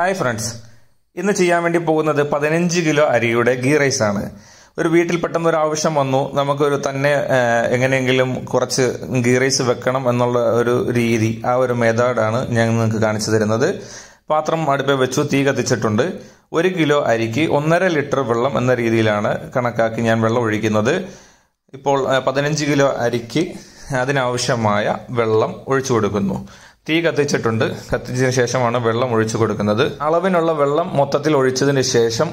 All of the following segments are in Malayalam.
ഹായ് ഫ്രണ്ട്സ് ഇന്ന് ചെയ്യാൻ വേണ്ടി പോകുന്നത് പതിനഞ്ച് കിലോ അരിയുടെ ഗീ റൈസ് ആണ് ഒരു വീട്ടിൽ പെട്ടെന്ന് ഒരു ആവശ്യം വന്നു നമുക്കൊരു തന്നെ എങ്ങനെയെങ്കിലും കുറച്ച് ഗീ റൈസ് വെക്കണം എന്നുള്ള ഒരു രീതി ആ ഒരു മെതേഡാണ് ഞാൻ നിങ്ങൾക്ക് കാണിച്ചു തരുന്നത് പാത്രം അടുപ്പേ വെച്ചു തീ കത്തിച്ചിട്ടുണ്ട് ഒരു കിലോ അരിക്ക് ഒന്നര ലിറ്റർ വെള്ളം എന്ന രീതിയിലാണ് കണക്കാക്കി ഞാൻ വെള്ളം ഒഴിക്കുന്നത് ഇപ്പോൾ പതിനഞ്ച് കിലോ അരിക്ക് അതിനാവശ്യമായ വെള്ളം ഒഴിച്ചു കൊടുക്കുന്നു തീ കത്തിച്ചിട്ടുണ്ട് കത്തിച്ചതിന് ശേഷമാണ് വെള്ളം ഒഴിച്ചു കൊടുക്കുന്നത് അളവിനുള്ള വെള്ളം മൊത്തത്തിൽ ഒഴിച്ചതിന് ശേഷം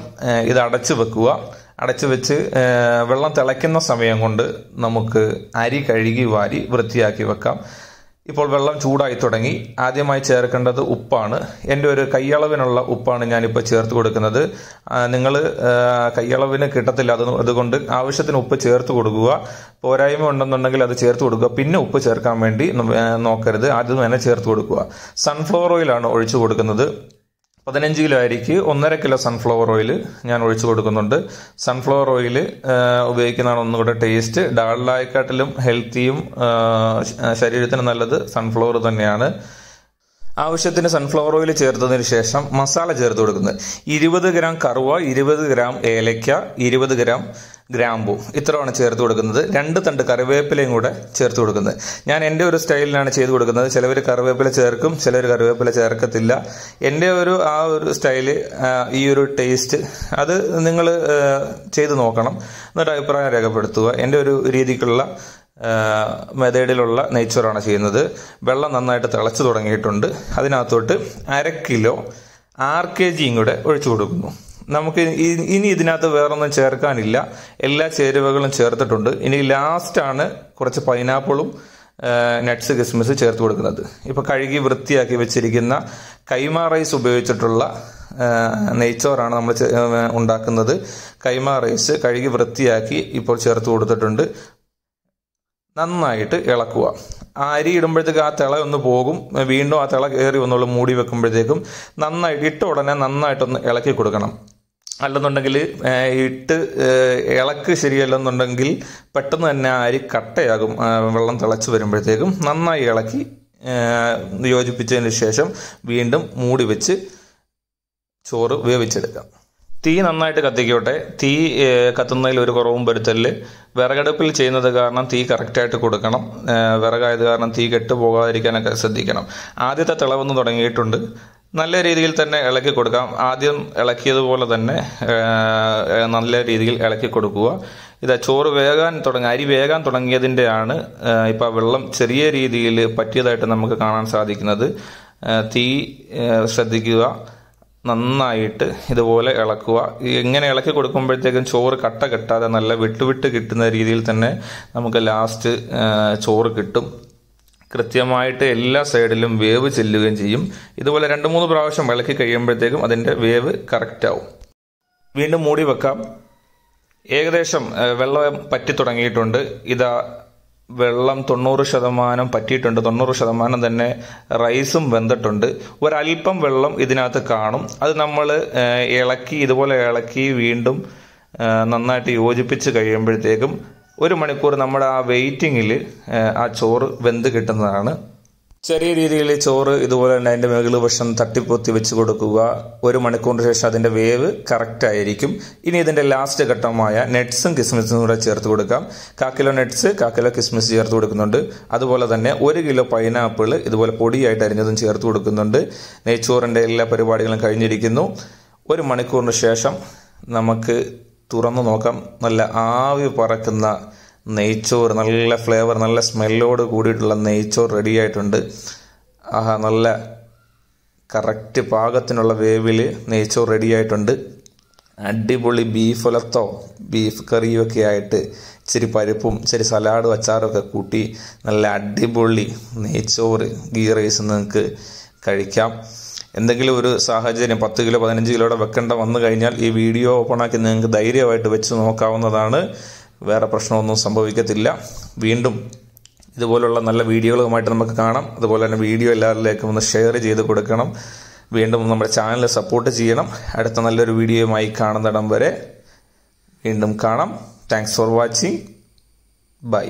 ഇത് അടച്ചു വെക്കുക അടച്ചു വെച്ച് വെള്ളം തിളയ്ക്കുന്ന സമയം കൊണ്ട് നമുക്ക് അരി കഴുകി വാരി വൃത്തിയാക്കി വെക്കാം ഇപ്പോൾ വെള്ളം ചൂടായി തുടങ്ങി ആദ്യമായി ചേർക്കേണ്ടത് ഉപ്പാണ് എൻ്റെ ഒരു കയ്യളവിനുള്ള ഉപ്പാണ് ഞാനിപ്പോൾ ചേർത്ത് കൊടുക്കുന്നത് നിങ്ങൾ കയ്യളവിന് കിട്ടത്തില്ല അത് അതുകൊണ്ട് ആവശ്യത്തിന് ഉപ്പ് ചേർത്ത് കൊടുക്കുക പോരായ്മ ഉണ്ടെന്നുണ്ടെങ്കിൽ അത് ചേർത്ത് കൊടുക്കുക പിന്നെ ഉപ്പ് ചേർക്കാൻ വേണ്ടി നോക്കരുത് ആദ്യം തന്നെ ചേർത്ത് കൊടുക്കുക സൺഫ്ലവർ ഓയിലാണ് ഒഴിച്ചു കൊടുക്കുന്നത് പതിനഞ്ച് കിലോ അരിക്ക് ഒന്നര കിലോ സൺഫ്ലവർ ഓയിൽ ഞാൻ ഒഴിച്ചു കൊടുക്കുന്നുണ്ട് സൺഫ്ലവർ ഓയിൽ ഉപയോഗിക്കുന്നതാണ് ഒന്നുകൂടെ ടേസ്റ്റ് ഡാളിലായിക്കാട്ടിലും ഹെൽത്തിയും ശരീരത്തിന് നല്ലത് സൺഫ്ലവർ തന്നെയാണ് ആവശ്യത്തിന് സൺഫ്ലവർ ഓയിൽ ചേർത്തതിന് ശേഷം മസാല ചേർത്ത് കൊടുക്കുന്നത് ഇരുപത് ഗ്രാം കറുവ ഇരുപത് ഗ്രാം ഏലയ്ക്ക ഇരുപത് ഗ്രാം ഗ്രാമ്പു ഇത്രയാണ് ചേർത്ത് കൊടുക്കുന്നത് രണ്ട് തണ്ട് കറിവേപ്പിലയും കൂടെ ചേർത്ത് കൊടുക്കുന്നത് ഞാൻ എൻ്റെ ഒരു സ്റ്റൈലിലാണ് ചെയ്ത് കൊടുക്കുന്നത് ചിലവർ കറിവേപ്പില ചേർക്കും ചിലവർ കറിവേപ്പില ചേർക്കത്തില്ല എൻ്റെ ഒരു ആ ഒരു സ്റ്റൈല് ഈ ഒരു ടേസ്റ്റ് അത് നിങ്ങൾ ചെയ്ത് നോക്കണം എന്നിട്ട് അഭിപ്രായം രേഖപ്പെടുത്തുക എൻ്റെ ഒരു രീതിക്കുള്ള മെതേഡിലുള്ള നെയ്ച്ചോറാണ് ചെയ്യുന്നത് വെള്ളം നന്നായിട്ട് തിളച്ച് തുടങ്ങിയിട്ടുണ്ട് അതിനകത്തോട്ട് അര കിലോ ആർ കെ ജിയും കൂടെ ഒഴിച്ചു കൊടുക്കുന്നു നമുക്ക് ഇനി ഇതിനകത്ത് വേറൊന്നും ചേർക്കാനില്ല എല്ലാ ചേരുവകളും ചേർത്തിട്ടുണ്ട് ഇനി ലാസ്റ്റാണ് കുറച്ച് പൈനാപ്പിളും നട്ട്സ് കിസ്മിസ് ചേർത്ത് കൊടുക്കുന്നത് ഇപ്പോൾ കഴുകി വൃത്തിയാക്കി വെച്ചിരിക്കുന്ന കൈമ റൈസ് ഉപയോഗിച്ചിട്ടുള്ള നെയ്ച്ചോറാണ് നമ്മൾ ഉണ്ടാക്കുന്നത് കൈമ റൈസ് കഴുകി വൃത്തിയാക്കി ഇപ്പോൾ ചേർത്ത് കൊടുത്തിട്ടുണ്ട് നന്നായിട്ട് ഇളക്കുക ആ അരി ഇടുമ്പോഴത്തേക്ക് ആ തിള ഒന്ന് പോകും വീണ്ടും ആ തിള കയറി വന്നോളും മൂടി വെക്കുമ്പോഴത്തേക്കും നന്നായിട്ട് ഇട്ട ഉടനെ നന്നായിട്ടൊന്ന് ഇളക്കി കൊടുക്കണം അല്ലെന്നുണ്ടെങ്കിൽ ഇട്ട് ഇളക്ക് ശരിയല്ലെന്നുണ്ടെങ്കിൽ പെട്ടെന്ന് തന്നെ അരി കട്ടയാകും വെള്ളം തിളച്ച് വരുമ്പോഴത്തേക്കും നന്നായി ഇളക്കി യോജിപ്പിച്ചതിന് ശേഷം വീണ്ടും മൂടി വെച്ച് ചോറ് വേവിച്ചെടുക്കാം തീ നന്നായിട്ട് കത്തിക്കോട്ടെ തീ കത്തുന്നതിൽ ഒരു കുറവും വരുത്തല് വിറകടുപ്പിൽ ചെയ്യുന്നത് കാരണം തീ കറക്റ്റായിട്ട് കൊടുക്കണം വിറകായത് കാരണം തീ കെട്ടുപോകാതിരിക്കാനൊക്കെ ശ്രദ്ധിക്കണം ആദ്യത്തെ തിളവൊന്നും തുടങ്ങിയിട്ടുണ്ട് നല്ല രീതിയിൽ തന്നെ ഇളക്കി കൊടുക്കാം ആദ്യം ഇളക്കിയതുപോലെ തന്നെ നല്ല രീതിയിൽ ഇളക്കി കൊടുക്കുക ഇത് ചോറ് വേകാൻ തുടങ്ങി അരി വേകാൻ തുടങ്ങിയതിൻ്റെ ആണ് ഇപ്പോൾ വെള്ളം ചെറിയ രീതിയിൽ പറ്റിയതായിട്ട് നമുക്ക് കാണാൻ സാധിക്കുന്നത് തീ ശ്രദ്ധിക്കുക നന്നായിട്ട് ഇതുപോലെ ഇളക്കുക ഇങ്ങനെ ഇളക്കി കൊടുക്കുമ്പോഴത്തേക്കും ചോറ് കട്ട കിട്ടാതെ നല്ല വിട്ടുവിട്ട് കിട്ടുന്ന രീതിയിൽ തന്നെ നമുക്ക് ലാസ്റ്റ് ചോറ് കിട്ടും കൃത്യമായിട്ട് എല്ലാ സൈഡിലും വേവ് ചെല്ലുകയും ചെയ്യും ഇതുപോലെ രണ്ട് മൂന്ന് പ്രാവശ്യം ഇളക്കി കഴിയുമ്പോഴത്തേക്കും അതിൻ്റെ വേവ് കറക്റ്റ് ആവും വീണ്ടും മൂടി വെക്കാം ഏകദേശം വെള്ളം പറ്റി തുടങ്ങിയിട്ടുണ്ട് ഇതാ വെള്ളം തൊണ്ണൂറ് ശതമാനം പറ്റിയിട്ടുണ്ട് തൊണ്ണൂറ് ശതമാനം തന്നെ റൈസും വെന്തിട്ടുണ്ട് ഒരല്പം വെള്ളം ഇതിനകത്ത് കാണും അത് നമ്മൾ ഇളക്കി ഇതുപോലെ ഇളക്കി വീണ്ടും നന്നായിട്ട് യോജിപ്പിച്ച് കഴിയുമ്പോഴത്തേക്കും ഒരു മണിക്കൂർ നമ്മുടെ ആ വെയിറ്റിങ്ങിൽ ആ ചോറ് വെന്ത് കിട്ടുന്നതാണ് ചെറിയ രീതിയിൽ ചോറ് ഇതുപോലെ തന്നെ അതിൻ്റെ മുകളിൽ വശം തട്ടിപ്പൊത്തി വെച്ച് കൊടുക്കുക ഒരു മണിക്കൂറിന് ശേഷം അതിൻ്റെ വേവ് കറക്റ്റ് ആയിരിക്കും ഇനി ഇതിൻ്റെ ലാസ്റ്റ് ഘട്ടമായ നെറ്റ്സും കിസ്മിസും കൂടെ ചേർത്ത് കൊടുക്കാം കാക്കിലോ നെറ്റ്സ് കാക്കിലോ കിസ്മിസ് ചേർത്ത് കൊടുക്കുന്നുണ്ട് അതുപോലെ തന്നെ ഒരു കിലോ പൈനാപ്പിൾ ഇതുപോലെ പൊടിയായിട്ട് അരിഞ്ഞതും ചേർത്ത് കൊടുക്കുന്നുണ്ട് നെയ്ച്ചോറിൻ്റെ എല്ലാ പരിപാടികളും കഴിഞ്ഞിരിക്കുന്നു ഒരു മണിക്കൂറിന് ശേഷം നമുക്ക് തുറന്നു നോക്കാം നല്ല ആവി പറക്കുന്ന നെയ്ച്ചോറ് നല്ല ഫ്ലേവർ നല്ല സ്മെല്ലോട് കൂടിയിട്ടുള്ള നെയ്ച്ചോറ് റെഡിയായിട്ടുണ്ട് ആഹാ നല്ല കറക്റ്റ് പാകത്തിനുള്ള വേവിൽ നെയ്ച്ചോറ് റെഡിയായിട്ടുണ്ട് അടിപൊളി ബീഫ് ഒലത്തോ ബീഫ് കറിയും ഒക്കെ ആയിട്ട് ഇച്ചിരി പരിപ്പും ഇച്ചിരി സലാഡും ഒക്കെ കൂട്ടി നല്ല അടിപൊളി നെയ്ച്ചോറ് ഗീ റൈസ് നിങ്ങൾക്ക് കഴിക്കാം എന്തെങ്കിലും ഒരു സാഹചര്യം പത്ത് കിലോ പതിനഞ്ച് കിലോയുടെ വെക്കേണ്ട വന്നു കഴിഞ്ഞാൽ ഈ വീഡിയോ ഓപ്പണാക്കി നിങ്ങൾക്ക് ധൈര്യമായിട്ട് വെച്ച് നോക്കാവുന്നതാണ് വേറെ പ്രശ്നമൊന്നും സംഭവിക്കത്തില്ല വീണ്ടും ഇതുപോലുള്ള നല്ല വീഡിയോകളുമായിട്ട് നമുക്ക് കാണാം അതുപോലെ തന്നെ വീഡിയോ എല്ലാവരിലേക്കും ഒന്ന് ഷെയർ ചെയ്ത് കൊടുക്കണം വീണ്ടും നമ്മുടെ ചാനൽ സപ്പോർട്ട് ചെയ്യണം അടുത്ത നല്ലൊരു വീഡിയോയുമായി കാണുന്നിടം വരെ വീണ്ടും കാണാം താങ്ക്സ് ഫോർ വാച്ചിങ് ബൈ